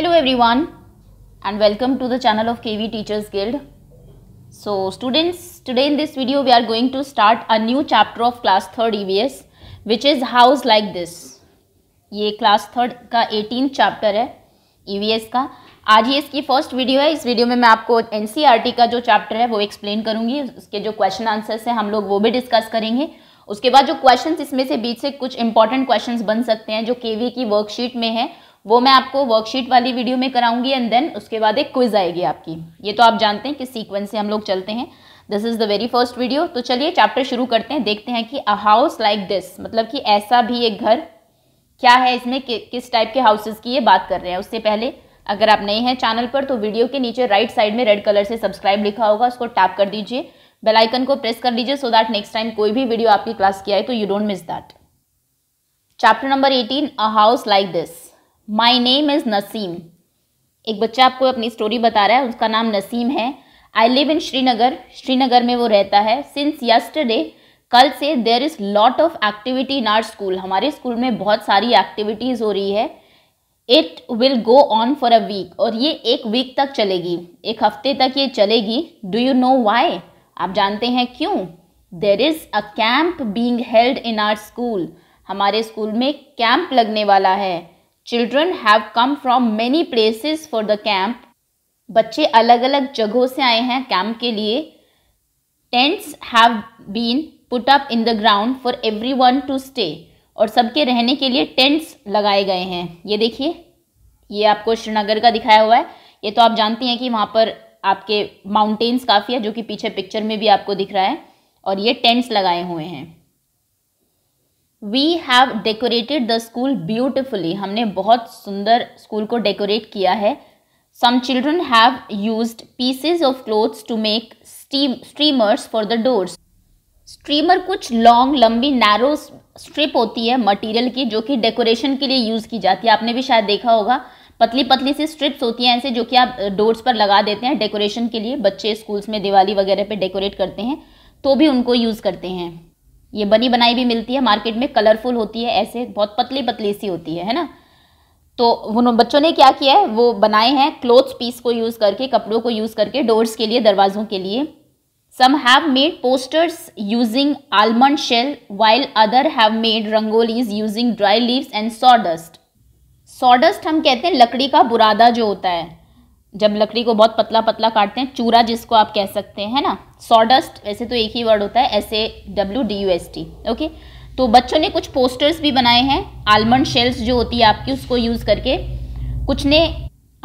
hello everyone and welcome to the channel of KV teachers guild so students today in this video we are going to start a new chapter of class third E V S which is house like this ये class third का eighteen chapter है EVS e का आज ये इसकी first video है इस video में मैं आपको एन e का जो चैप्टर है वो एक्सप्लेन करूँगी उसके जो क्वेश्चन आंसर्स हैं हम लोग वो भी डिस्कस करेंगे उसके बाद जो क्वेश्चन इसमें से बीच से कुछ इंपॉर्टेंट क्वेश्चन बन सकते हैं जो के वी की वर्कशीट में है वो मैं आपको वर्कशीट वाली वीडियो में कराऊंगी एंड देन उसके बाद एक क्विज आएगी आपकी ये तो आप जानते हैं कि सीक्वेंस से हम लोग चलते हैं this is the very first video तो चलिए चैप्टर शुरू करते हैं देखते हैं कि अ हाउस लाइक दिस मतलब कि ऐसा भी एक घर क्या है इसमें कि, किस टाइप के हाउसेज की ये बात कर रहे हैं उससे पहले अगर आप नए हैं चैनल पर तो वीडियो के नीचे राइट साइड में रेड कलर से सब्सक्राइब लिखा होगा उसको टैप कर दीजिए बेल आइकन को प्रेस कर लीजिए सो दैट नेक्स्ट टाइम कोई भी वीडियो आपकी क्लास की आए तो you don't miss that chapter number eighteen a house like this my name is Naseem एक बच्चा आपको अपनी स्टोरी बता रहा है उसका नाम नसीम है I live in Srinagar Srinagar में वो रहता है सिंस यस्टरडे कल से there is lot of activity in our school हमारे स्कूल में बहुत सारी एक्टिविटीज़ हो रही है it will go on for a week और ये एक वीक तक चलेगी एक हफ्ते तक ये चलेगी डू यू नो वाई आप जानते हैं क्यों there is a camp being held in our school हमारे स्कूल में कैंप लगने वाला है children have come from many places for the camp बच्चे अलग अलग जगहों से आए हैं कैंप के लिए tents have been put up in the ground for everyone to stay और सबके रहने के लिए टेंट्स लगाए गए हैं ये देखिए ये आपको श्रीनगर का दिखाया हुआ है ये तो आप जानती हैं कि वहाँ पर आपके माउंटेन्स काफ़ी है जो कि पीछे पिक्चर में भी आपको दिख रहा है और ये टेंट्स लगाए हुए हैं we have decorated the school beautifully हमने बहुत सुंदर स्कूल को डेकोरेट किया है some children have use pieces of clothes to make streamers for the doors streamer कुछ लॉन्ग लंबी नैरो स्ट्रिप होती है मटेरियल की जो कि डेकोरेशन के लिए यूज़ की जाती है आपने भी शायद देखा होगा पतली पतली सी स्ट्रिप्स होती हैं ऐसे जो कि आप डोर्स पर लगा देते हैं डेकोरेशन के लिए बच्चे स्कूल्स में दिवाली वगैरह पे डेकोरेट करते हैं तो भी उनको यूज़ करते हैं ये बनी बनाई भी मिलती है मार्केट में कलरफुल होती है ऐसे बहुत पतली पतली सी होती है है ना तो उन बच्चों ने क्या किया है वो बनाए हैं क्लोथ्स पीस को यूज़ करके कपड़ों को यूज़ करके डोर्स के लिए दरवाज़ों के लिए some have made posters using almond shell while other have made rangolis using dry leaves and sawdust sawdust हम कहते हैं लकड़ी का बुरादा जो होता है जब लकड़ी को बहुत पतला पतला काटते हैं चूरा जिसको आप कह सकते हैं ना सॉडस्ट वैसे तो एक ही वर्ड होता है S A W D U S T okay तो बच्चों ने कुछ पोस्टर्स भी बनाए हैं आलमंड शेल्स जो होती है आपकी उसको यूज़ करके कुछ ने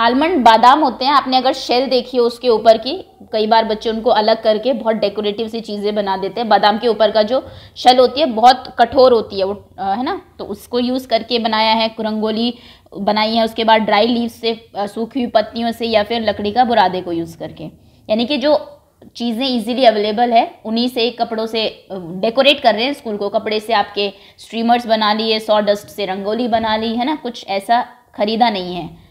आलमंड बादाम होते हैं आपने अगर शेल देखी हो उसके ऊपर की कई बार बच्चे उनको अलग करके बहुत डेकोरेटिव सी चीज़ें बना देते हैं बादाम के ऊपर का जो शेल होती है बहुत कठोर होती है वो है ना तो उसको यूज़ करके बनाया है रंगोली बनाई है उसके बाद ड्राई लीव से सूखी हुई पत्तियों से या फिर लकड़ी का बुरादे को यूज़ करके यानी कि जो चीज़ें इजीली अवेलेबल है उन्हीं से कपड़ों से डेकोरेट कर रहे हैं स्कूल को कपड़े से आपके स्ट्रीमर्स बना लिए सॉ डस्ट से रंगोली बना ली है ना कुछ ऐसा खरीदा नहीं है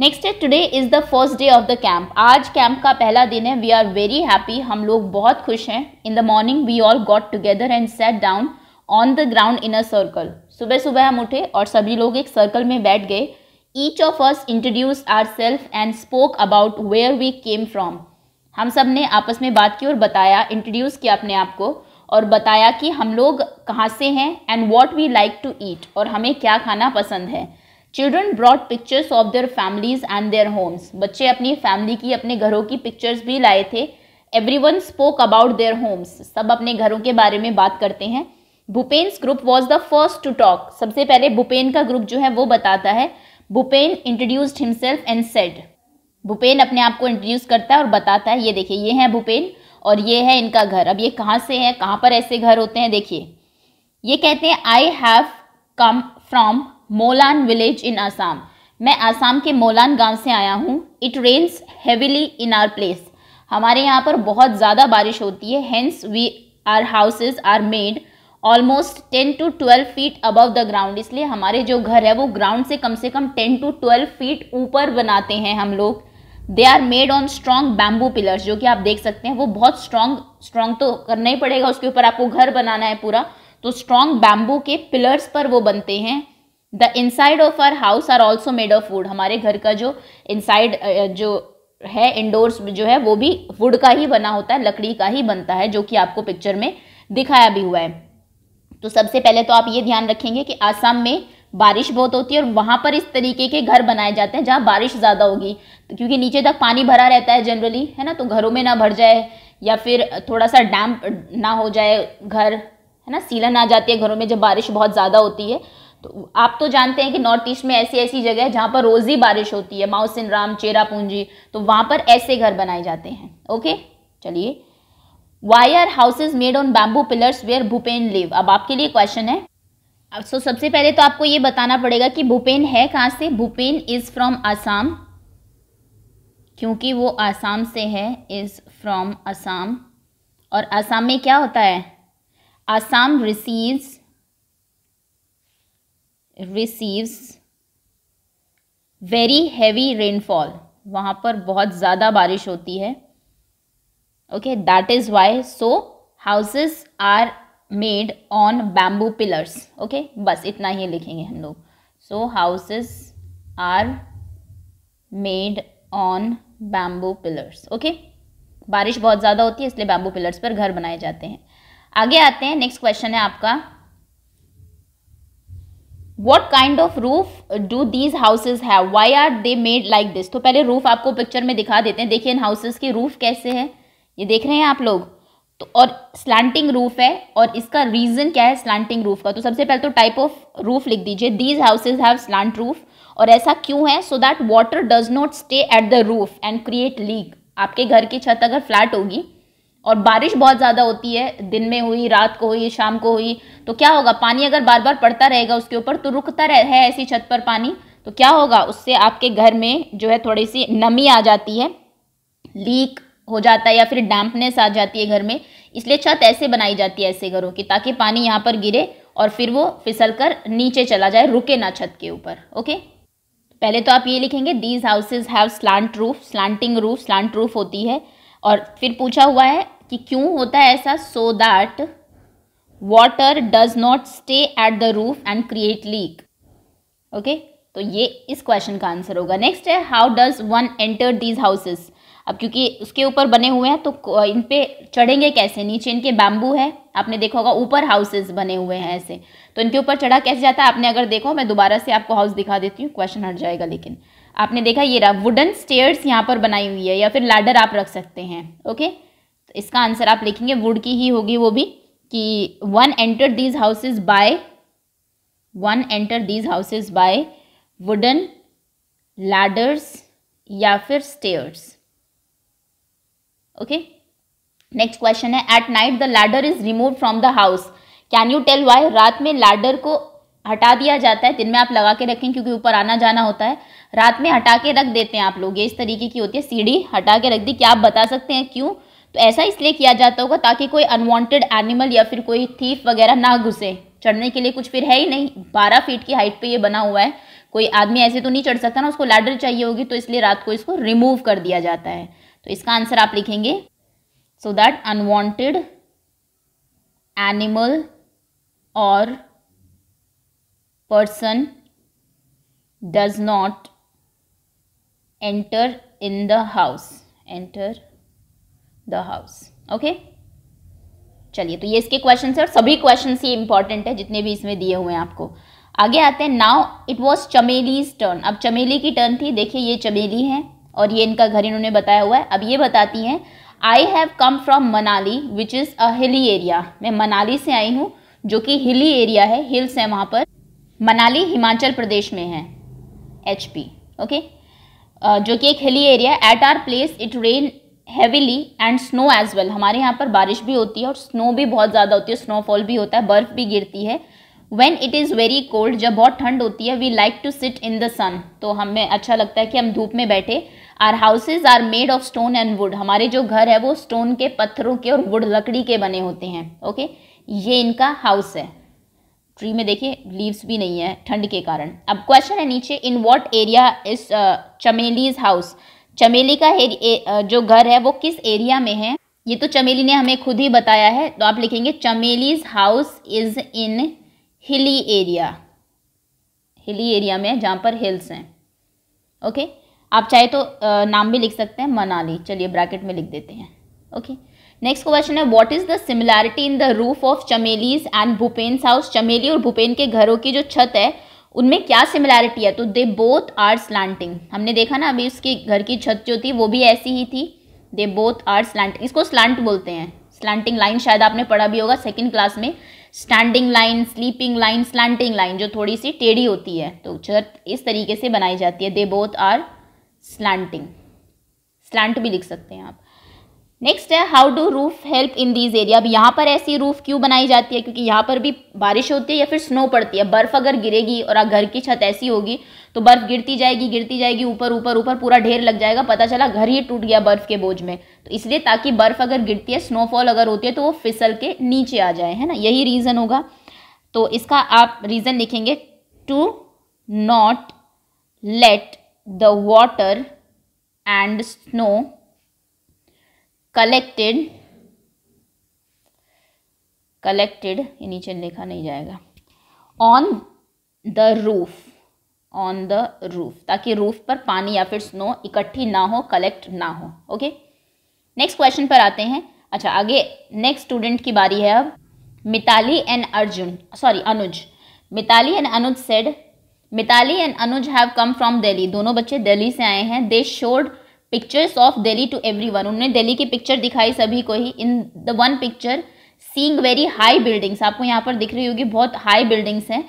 नेक्स्ट है today is the first day of the camp आज कैंप का पहला दिन है वी आर वेरी हैप्पी हम लोग बहुत खुश हैं in the morning we all got together and sat down on the ground in a circle सुबह सुबह हम उठे और सभी लोग एक सर्कल में बैठ गए each of us introduce our self and spoke about where we came from हम सब ने आपस में बात की और बताया इंट्रोड्यूस किया अपने आप को और बताया कि हम लोग कहाँ से हैं and what we like to eat और हमें क्या खाना पसंद है children brought pictures of their families and their homes बच्चे अपनी फैमिली की अपने घरों की पिक्चर्स भी लाए थे every one spoke about their homes सब अपने घरों के बारे में बात करते हैं Bhupen's group was the first to talk सबसे पहले भूपेन का ग्रुप जो है वो बताता है Bhupen introduced himself and said Bhupen अपने आप को इंट्रोड्यूस करता है और बताता है ये देखिए ये है भूपेन और ये है इनका घर अब ये कहाँ से है कहाँ पर ऐसे घर होते हैं देखिए ये कहते हैं I have come from Molan village in Assam मैं आसाम के मोलान गांव से आया हूँ it rains heavily in our place हमारे यहाँ पर बहुत ज़्यादा बारिश होती है hence we our houses are made almost ten to twelve feet above the ground इसलिए हमारे जो घर है वो ग्राउंड से कम से कम टेन टू ट्वेल्व फीट ऊपर बनाते हैं हम लोग they are made on strong bamboo pillars जो कि आप देख सकते हैं वो बहुत स्ट्रॉन्ग स्ट्रॉन्ग तो करना ही पड़ेगा उसके ऊपर आपको घर बनाना है पूरा तो स्ट्रॉन्ग बैम्बू के पिलर्स पर वो बनते हैं the inside of our house are also made of wood हमारे घर का जो इनसाइड जो है इंडोर्स जो है वो भी वुड का ही बना होता है लकड़ी का ही बनता है जो कि आपको पिक्चर में दिखाया भी हुआ है तो सबसे पहले तो आप ये ध्यान रखेंगे कि आसाम में बारिश बहुत होती है और वहाँ पर इस तरीके के घर बनाए जाते हैं जहाँ बारिश ज़्यादा होगी तो क्योंकि नीचे तक पानी भरा रहता है जनरली है ना तो घरों में ना भर जाए या फिर थोड़ा सा डैम्प ना हो जाए घर है ना सीलन आ जाती है घरों में जब बारिश बहुत ज़्यादा होती है तो आप तो जानते हैं कि नॉर्थ ईस्ट में ऐसी ऐसी जगह है जहाँ पर रोज़ ही बारिश होती है माउसिन राम चेरापूंजी तो वहाँ पर ऐसे घर बनाए जाते हैं ओके चलिए why are houses made on bamboo pillars where Bhupen live अब आपके लिए क्वेश्चन है अब सो सबसे पहले तो आपको ये बताना पड़ेगा कि भूपेन है कहाँ से भूपेन इज़ फ्रॉम आसाम क्योंकि वो आसाम से है इज़ फ्रॉम आसाम और आसाम में क्या होता है Assam receives receives very heavy rainfall वहाँ पर बहुत ज़्यादा बारिश होती है okay that is why so houses are made on bamboo pillars okay बस इतना ही लिखेंगे हम लोग so houses are made on bamboo pillars okay बारिश बहुत ज़्यादा होती है इसलिए बैम्बू पिलर्स पर घर बनाए जाते हैं आगे आते हैं नेक्स्ट क्वेश्चन है आपका what kind of roof do these houses है why are they made like this तो पहले रूफ आपको पिक्चर में दिखा देते हैं देखिए इन हाउसेज के रूफ कैसे हैं ये देख रहे हैं आप लोग तो और स्लैंटिंग रूफ है और इसका रीज़न क्या है स्लैंटिंग रूफ का तो सबसे पहले तो टाइप ऑफ रूफ लिख दीजिए these houses have slant roof और ऐसा क्यों है so that water does not stay at the roof and create leak आपके घर की छत अगर फ्लैट होगी और बारिश बहुत ज़्यादा होती है दिन में हुई रात को हुई शाम को हुई तो क्या होगा पानी अगर बार बार पड़ता रहेगा उसके ऊपर तो रुकता रह है ऐसी छत पर पानी तो क्या होगा उससे आपके घर में जो है थोड़ी सी नमी आ जाती है लीक हो जाता है या फिर डैम्पनेस आ जाती है घर में इसलिए छत ऐसे बनाई जाती है ऐसे घरों की ताकि पानी यहाँ पर गिरे और फिर वो फिसल कर नीचे चला जाए रुके ना छत के ऊपर ओके पहले तो आप ये लिखेंगे these houses have slant roof slanting roof slant roof होती है और फिर पूछा हुआ है कि क्यों होता है ऐसा so that water does not stay at the roof and create leak okay तो ये इस क्वेश्चन का आंसर होगा नेक्स्ट है how does one enter these houses अब क्योंकि उसके ऊपर बने हुए हैं तो इन पे चढ़ेंगे कैसे नीचे इनके बैम्बू है आपने देखा होगा ऊपर हाउसेस बने हुए हैं ऐसे तो इनके ऊपर चढ़ा कैसे जाता है आपने अगर देखो मैं दोबारा से आपको हाउस दिखा देती हूँ क्वेश्चन हट जाएगा लेकिन आपने देखा ये रहा वुडन स्टेयर्स यहाँ पर बनाई हुई है या फिर लैडर आप रख सकते हैं ओके तो इसका आंसर आप लिखेंगे वुड की ही होगी वो भी कि one enter these houses by one enter these houses by wooden ladders या फिर स्टेयर्स ओके नेक्स्ट क्वेश्चन है at night the ladder is remove from the house can you tell why रात में लैडर को हटा दिया जाता है दिन में आप लगा के रखें क्योंकि ऊपर आना जाना होता है रात में हटा के रख देते हैं आप लोग ये इस तरीके की होती है सीढ़ी हटा के रख दी क्या आप बता सकते हैं क्यों तो ऐसा इसलिए किया जाता होगा ताकि कोई अनवांटेड एनिमल या फिर कोई थीफ वगैरह ना घुसे चढ़ने के लिए कुछ फिर है ही नहीं बारह फीट की हाइट पर यह बना हुआ है कोई आदमी ऐसे तो नहीं चढ़ सकता ना उसको लैडर चाहिए होगी तो इसलिए रात को इसको रिमूव कर दिया जाता है तो इसका आंसर आप लिखेंगे सो दैट अनवांटेड एनिमल और person does not enter in the house enter the house okay चलिए तो ये इसके क्वेश्चन है और सभी क्वेश्चन ही इंपॉर्टेंट है जितने भी इसमें दिए हुए हैं आपको आगे आते हैं now it was Chameli's turn अब चमेली की टर्न थी देखिए ये चमेली है और ये इनका घर इन्होंने बताया हुआ है अब ये बताती हैं I have come from Manali which is a hilly area मैं मनाली से आई हूँ जो कि हिली एरिया है हिल्स है वहाँ पर मनाली हिमाचल प्रदेश में है एच पी ओके जो कि एक हिली एरिया है at our place it rain heavily and snow as well हमारे यहाँ पर बारिश भी होती है और स्नो भी बहुत ज़्यादा होती है स्नोफॉल भी होता है बर्फ़ भी गिरती है when it is very cold जब बहुत ठंड होती है we like to sit in the sun तो हमें अच्छा लगता है कि हम धूप में बैठे our houses are made of stone and wood हमारे जो घर है वो स्टोन के पत्थरों के और वुड लकड़ी के बने होते हैं ओके ये इनका हाउस है ट्री में देखिए लीव्स भी नहीं है ठंड के कारण अब क्वेश्चन है नीचे in what area is Chameli's house Chameli का ए, जो घर है वो किस एरिया में है ये तो चमेली ने हमें खुद ही बताया है तो आप लिखेंगे चमेलीज house is in hilly area hilly area में जहाँ पर हिल्स हैं ओके आप चाहे तो नाम भी लिख सकते हैं मनाली चलिए ब्रैकेट में लिख देते हैं ओके नेक्स्ट क्वेश्चन है what is the similarity in the roof of Chameli's and Bhupen's house Chameli और भूपेन के घरों की जो छत है उनमें क्या सिमिलैरिटी है तो दे बोथ आर स्लांटिंग हमने देखा ना अभी उसके घर की छत जो थी वो भी ऐसी ही थी दे बोथ आर स्लांटिंग इसको स्लांट बोलते हैं स्लांटिंग लाइन शायद आपने पढ़ा भी होगा सेकेंड क्लास में standing line sleeping line slanting line जो थोड़ी सी टेढ़ी होती है तो छत इस तरीके से बनाई जाती है they both are slanting slant भी लिख सकते हैं आप नेक्स्ट है how do roof help in these area अब यहाँ पर ऐसी रूफ क्यों बनाई जाती है क्योंकि यहाँ पर भी बारिश होती है या फिर स्नो पड़ती है बर्फ़ अगर गिरेगी और घर की छत ऐसी होगी तो बर्फ़ गिरती जाएगी गिरती जाएगी ऊपर ऊपर ऊपर पूरा ढेर लग जाएगा पता चला घर ही टूट गया बर्फ़ के बोझ में तो इसलिए ताकि बर्फ़ अगर गिरती है स्नोफॉल अगर होती है तो वो फिसल के नीचे आ जाए है ना यही रीज़न होगा तो इसका आप रीज़न लिखेंगे to not let the water and snow collected collected ये नीचे लिखा नहीं जाएगा on the roof on the roof ताकि रूफ पर पानी या फिर स्नो इकट्ठी ना हो कलेक्ट ना हो ओके नेक्स्ट क्वेश्चन पर आते हैं अच्छा आगे नेक्स्ट स्टूडेंट की बारी है अब Mitali and Arjun sorry Anuj Mitali and Anuj said Mitali and Anuj have come from Delhi दोनों बच्चे दिल्ली से आए हैं they showed pictures of Delhi to everyone उन्होंने दिल्ली की पिक्चर दिखाई सभी को ही in the one picture seeing very high buildings आपको यहाँ पर दिख रही होगी बहुत हाई बिल्डिंग्स हैं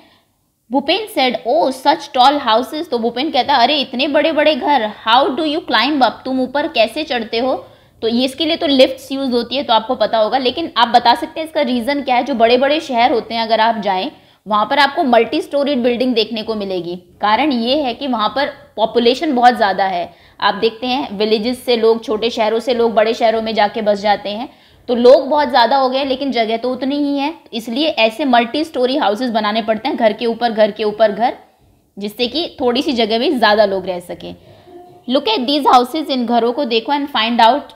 Bhupen said oh such tall houses तो भूपेन कहता है अरे इतने बड़े बड़े घर how do you climb up तुम ऊपर कैसे चढ़ते हो तो ये इसके लिए तो लिफ्ट्स यूज़ होती है तो आपको पता होगा लेकिन आप बता सकते हैं इसका रीज़न क्या है जो बड़े बड़े शहर होते हैं अगर आप जाएँ वहाँ पर आपको मल्टी स्टोरीड बिल्डिंग देखने को मिलेगी कारण ये है कि वहाँ पर पॉपुलेशन बहुत ज़्यादा है आप देखते हैं विलेजेस से लोग छोटे शहरों से लोग बड़े शहरों में जाके बस जाते हैं तो लोग बहुत ज़्यादा हो गए लेकिन जगह तो उतनी ही है इसलिए ऐसे मल्टी स्टोरी हाउसेज बनाने पड़ते हैं घर के ऊपर घर के ऊपर घर जिससे कि थोड़ी सी जगह में ज़्यादा लोग रह सकें लुक एट दीज हाउसेज इन घरों को देखो and find out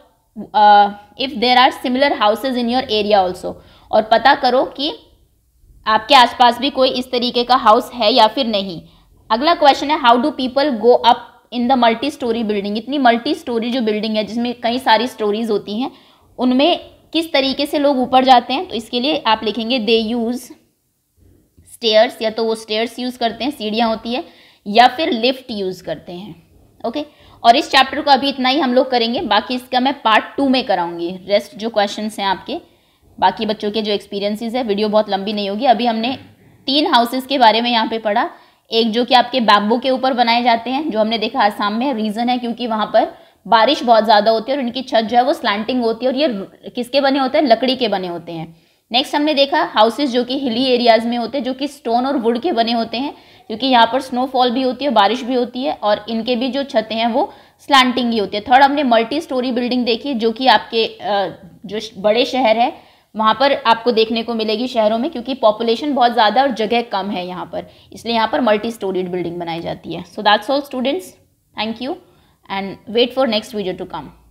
if there are similar houses in your area also और पता करो कि आपके आसपास भी कोई इस तरीके का हाउस है या फिर नहीं अगला क्वेश्चन है how do people go up in the multi storey building इतनी मल्टी स्टोरी जो बिल्डिंग है जिसमें कई सारी स्टोरीज होती हैं उनमें किस तरीके से लोग ऊपर जाते हैं तो इसके लिए आप लिखेंगे दे यूज़ स्टेयर्स या तो वो स्टेयर्स यूज़ करते हैं सीढ़ियाँ होती है या फिर लिफ्ट यूज़ करते हैं ओके और इस चैप्टर को अभी इतना ही हम लोग करेंगे बाकी इसका मैं पार्ट टू में कराऊंगी रेस्ट जो क्वेश्चन हैं आपके बाकी बच्चों के जो एक्सपीरियंसिस है वीडियो बहुत लंबी नहीं होगी अभी हमने तीन हाउसेस के बारे में यहाँ पे पढ़ा एक जो कि आपके बैम्बू के ऊपर बनाए जाते हैं जो हमने देखा आसाम में रीज़न है क्योंकि वहाँ पर बारिश बहुत ज़्यादा होती है और इनकी छत जो है वो स्लैंटिंग होती है और ये किसके बने होते हैं लकड़ी के बने होते हैं नेक्स्ट हमने देखा हाउसेज जो कि हिली एरियाज़ में होते हैं जो कि स्टोन और वुड के बने होते हैं क्योंकि यहाँ पर स्नोफॉल भी होती है बारिश भी होती है और इनके भी जो छतें हैं वो स्लैंटिंग ही होती है थर्ड हमने मल्टी स्टोरी बिल्डिंग देखी जो कि आपके जो बड़े शहर है वहाँ पर आपको देखने को मिलेगी शहरों में क्योंकि पॉपुलेशन बहुत ज़्यादा और जगह कम है यहाँ पर इसलिए यहाँ पर मल्टी स्टोरीड बिल्डिंग बनाई जाती है so that's all students thank you and wait for next video to come